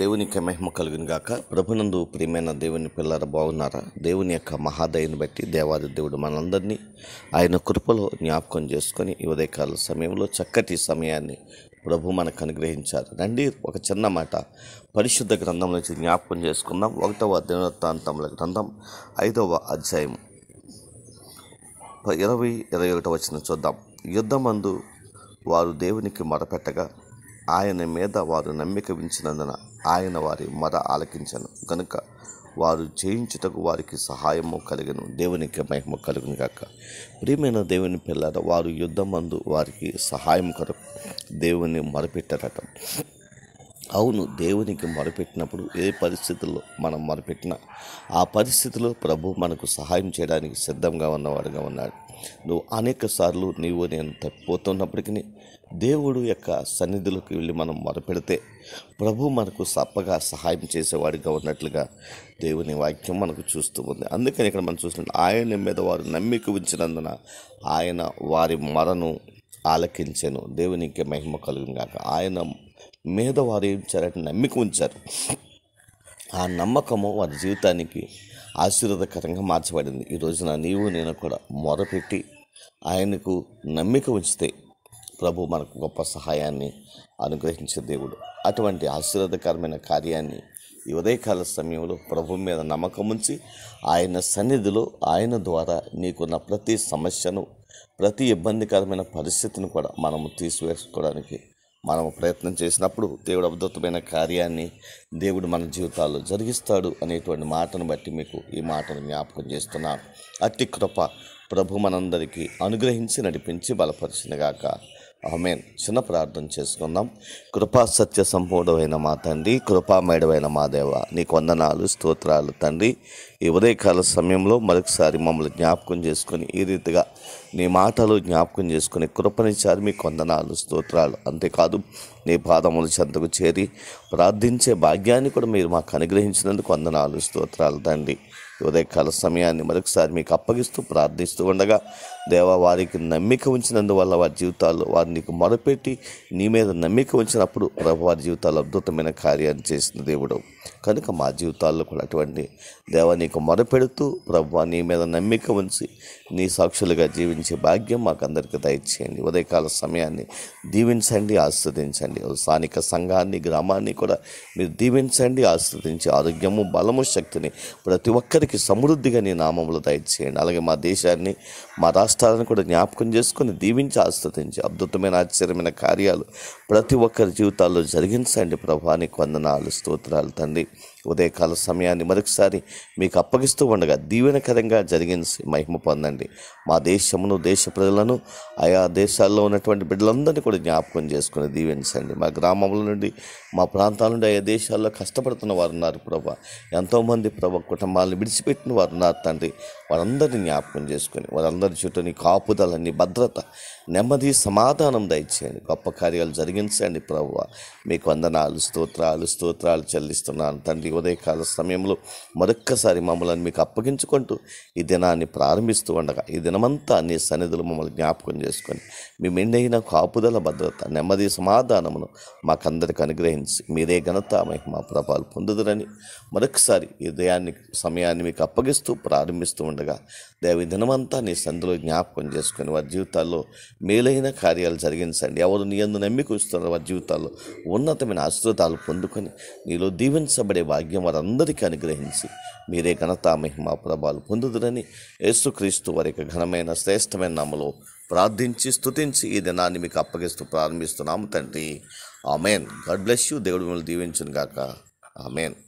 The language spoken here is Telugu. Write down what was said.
దేవునికి మహిమ కలిగిన గాక ప్రభునందు ప్రియమైన దేవుని పిల్లలు బాగున్నారా దేవుని యొక్క మహాదయని బట్టి దేవాది దేవుడు మనందరినీ ఆయన కృపలో జ్ఞాపకం చేసుకొని ఉదయకాల సమయంలో చక్కటి సమయాన్ని ప్రభు మనకు అనుగ్రహించారు రండి ఒక చిన్న మాట పరిశుద్ధ గ్రంథం నుంచి జ్ఞాపకం చేసుకుందాం ఒకటవ దినవృత్తాంతముల గ్రంథం ఐదవ అధ్యాయం ఇరవై ఇరవై ఒకటవ వచ్చిన చూద్దాం యుద్ధమందు వారు దేవునికి మొరపెట్టగా ఆయన మీద వారు నమ్మిక ఉంచినందున ఆయన వారి మర ఆలకించను కనుక వారు జయించుటకు వారికి సహాయము కలిగను దేవునికి మహిమ కలుగును కాక ప్రియమైన దేవుని పిల్లల వారు యుద్ధమందు వారికి సహాయం కొరకు దేవుని మొరపెట్టారట అవును దేవునికి మొరపెట్టినప్పుడు ఏ పరిస్థితుల్లో మనం మొరపెట్టినా ఆ పరిస్థితిలో ప్రభు మనకు సహాయం చేయడానికి సిద్ధంగా ఉన్నవాడుగా ఉన్నాడు నువ్వు అనేక సార్లు నీవు నేను తప్పిపోతున్నప్పటికీ దేవుడు యొక్క సన్నిధిలోకి వెళ్ళి మనం మొరపెడితే ప్రభు మనకు సప్పగా సహాయం చేసేవాడిగా ఉన్నట్లుగా దేవుని వాక్యం మనకు చూస్తూ ఉంది అందుకని ఇక్కడ మనం చూసినట్టు ఆయన మీద వారు నమ్మిక ఉంచినందున ఆయన వారి మరను ఆలకించెను దేవునికి మహిమ కలుగుగాక ఆయన మీద వారు ఏం చేయాలంటే నమ్మిక ఉంచారు ఆ నమ్మకము వారి జీవితానికి ఆశీర్వాదకరంగా మార్చబడింది ఈ రోజున నీవు నేను కూడా మొదపెట్టి ఆయనకు నమ్మిక ఉంచితే ప్రభు మనకు గొప్ప సహాయాన్ని అనుగ్రహించే దేవుడు అటువంటి ఆశీర్వాదకరమైన కార్యాన్ని ఈ ఉదయకాల సమయంలో ప్రభు మీద నమ్మకం ఉంచి ఆయన సన్నిధిలో ఆయన ద్వారా నీకున్న ప్రతి సమస్యను ప్రతి ఇబ్బందికరమైన పరిస్థితిని కూడా మనము తీసివేసుకోవడానికి మనం ప్రయత్నం చేసినప్పుడు దేవుడు అద్భుతమైన కార్యాన్ని దేవుడు మన జీవితాల్లో జరిగిస్తాడు అనేటువంటి మాటను బట్టి మీకు ఈ మాటను జ్ఞాపకం చేస్తున్నాను అతి కృప ప్రభు మనందరికీ అనుగ్రహించి నడిపించి బలపరిచినగాక ఆమె చిన్న ప్రార్థన చేసుకుందాం కృపా సత్య సంపూర్ణమైన మా తండ్రి కృపామయుడమైన మా దేవ నీకు వందనాలు స్తోత్రాలు తండ్రి ఈ ఉదయకాల సమయంలో మరొకసారి మమ్మల్ని జ్ఞాపకం చేసుకొని ఈ రీతిగా నీ మాటలు జ్ఞాపకం చేసుకుని కృపణించారు మీ కొందనాలు స్తోత్రాలు అంతేకాదు నీ పాదముల చెంతకు చేరి ప్రార్థించే భాగ్యాన్ని కూడా మీరు మాకు అనుగ్రహించినందుకు వందనాలు స్తోత్రాలు తండ్రి ఉదయకాల సమయాన్ని మరొకసారి మీకు అప్పగిస్తూ ప్రార్థిస్తూ ఉండగా దేవా వారికి నమ్మిక ఉంచినందువల్ల వారి జీవితాల్లో వారిని నీకు మొరపెట్టి నీ మీద నమ్మిక ఉంచినప్పుడు ప్రభు వారి జీవితాల్లో అద్భుతమైన కార్యాన్ని చేసిన దేవుడు కనుక మా జీవితాల్లో కూడా అటువంటి దేవా నీకు మొరపెడుతూ ప్రభు నీ మీద నమ్మిక ఉంచి నీ సాక్షులుగా జీవించి జీవించే భాగ్యం మాకందరికీ దయచేయండి ఉదయకాల సమయాన్ని దీవించండి ఆస్వాదించండి స్థానిక సంఘాన్ని గ్రామాన్ని కూడా మీరు దీవించండి ఆస్వాదించి ఆరోగ్యము బలము శక్తిని ప్రతి ఒక్కరికి సమృద్ధిగా నీ నామంలో దయచేయండి అలాగే మా దేశాన్ని మా రాష్ట్రాలను కూడా జ్ఞాపకం చేసుకుని దీవించి ఆస్వాదించి అద్భుతమైన ఆశ్చర్యమైన కార్యాలు ప్రతి ఒక్కరి జీవితాల్లో జరిగించండి ప్రభానికి వందనాలు స్తోత్రాలు తండ్రి ఉదయకాల సమయాన్ని మరొకసారి మీకు అప్పగిస్తూ ఉండగా దీవెనకరంగా జరిగించి మహిమ పొందండి మా దేశము రాష్ట్రమును దేశ ప్రజలను ఆయా దేశాల్లో ఉన్నటువంటి బిడ్డలందరినీ కూడా జ్ఞాపకం చేసుకుని దీవించండి మా గ్రామంలో నుండి మా ప్రాంతాల నుండి ఆయా దేశాల్లో కష్టపడుతున్న వారు ఉన్నారు ప్రభా ఎంతోమంది ప్రభా కుటుంబాలను విడిచిపెట్టిన వారు ఉన్నారు తండ్రి వారందరినీ జ్ఞాపకం చేసుకుని వారందరి చుట్టూ నీ భద్రత నెమ్మది సమాధానం దయచేయండి గొప్ప కార్యాలు జరిగించండి ప్రభు మీకు వందనాలు స్తోత్రాలు స్తోత్రాలు చెల్లిస్తున్నాను తండ్రి ఉదయకాల సమయంలో మరొక్కసారి మమ్మల్ని మీకు అప్పగించుకుంటూ ఈ దినాన్ని ప్రారంభిస్తూ ఉండగా ఈ దినమంతా నీ సన్నిధులు మమ్మల్ని జ్ఞాపకం చేసుకొని మీ మెండైన కాపుదల భద్రత నెమ్మది సమాధానమును మాకందరికి అనుగ్రహించి మీరే ఘనత మహిమ ప్రభాలు పొందుదరని మరొకసారి ఈ దయాన్ని సమయాన్ని మీకు అప్పగిస్తూ ప్రారంభిస్తూ ఉండగా దేవి దినమంతా నీ సంధిలో జ్ఞాపకం చేసుకొని వారి జీవితాల్లో మేలైన కార్యాలు జరిగించండి ఎవరు నీ అందు నమ్మిక వారి జీవితాల్లో ఉన్నతమైన ఆశ్రితాలు పొందుకొని నీలో దీవించబడే భాగ్యం వారందరికీ అనుగ్రహించి మీరే ఘనత మహిమ ప్రభాలు పొందుదురని యేసుక్రీస్తు వారి యొక్క ఘనమైన శ్రేష్ఠ శ్రేష్టమైన నామలో ప్రార్థించి స్థుతించి ఈ దినాన్ని మీకు అప్పగిస్తూ ప్రారంభిస్తున్నాము తండ్రి ఆమెన్ గాడ్ బ్లెస్ యూ దేవుడు మిమ్మల్ని దీవించును గాక ఆమెన్